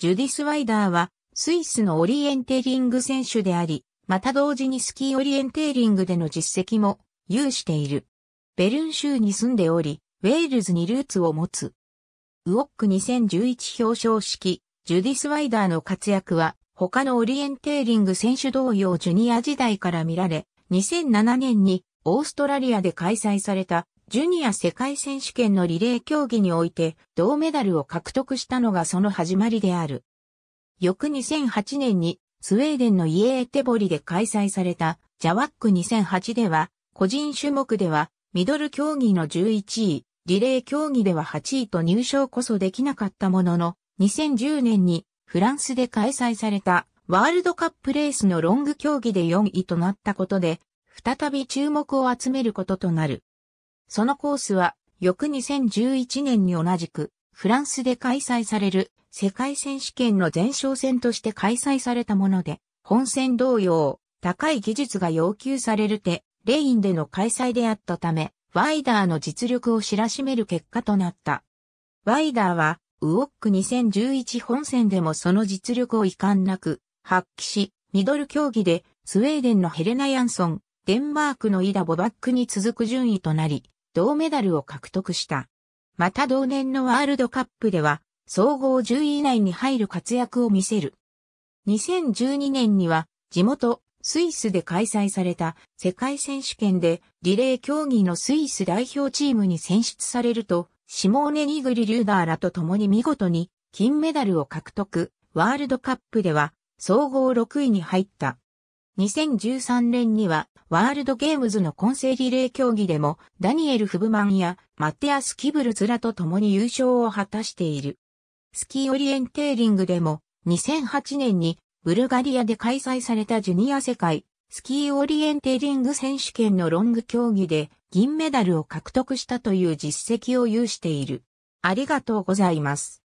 ジュディス・ワイダーは、スイスのオリエンテーリング選手であり、また同時にスキーオリエンテーリングでの実績も有している。ベルン州に住んでおり、ウェールズにルーツを持つ。ウォック2011表彰式、ジュディス・ワイダーの活躍は、他のオリエンテーリング選手同様ジュニア時代から見られ、2007年にオーストラリアで開催されたジュニア世界選手権のリレー競技において銅メダルを獲得したのがその始まりである。翌2008年にスウェーデンのイエーテボリで開催されたジャワック2008では個人種目ではミドル競技の11位、リレー競技では8位と入賞こそできなかったものの2010年にフランスで開催されたワールドカップレースのロング競技で4位となったことで再び注目を集めることとなる。そのコースは、翌2011年に同じく、フランスで開催される世界選手権の前哨戦として開催されたもので、本戦同様、高い技術が要求されるて、レインでの開催であったため、ワイダーの実力を知らしめる結果となった。ワイダーは、ウォック2011本戦でもその実力を遺憾なく発揮し、ミドル競技でスウェーデンのヘレナ・ヤンソン、デンマークのイダ・ボバックに続く順位となり、銅メダルを獲得した。また同年のワールドカップでは、総合10位以内に入る活躍を見せる。2012年には、地元、スイスで開催された世界選手権でリレー競技のスイス代表チームに選出されると、シモーネ・ニグリ・リューダーらと共に見事に金メダルを獲得、ワールドカップでは総合6位に入った。2013年にはワールドゲームズの混成リレー競技でもダニエル・フブマンやマテアス・キブルツらと共に優勝を果たしている。スキーオリエンテーリングでも2008年にブルガリアで開催されたジュニア世界スキーオリエンテーリング選手権のロング競技で銀メダルを獲得したという実績を有している。ありがとうございます。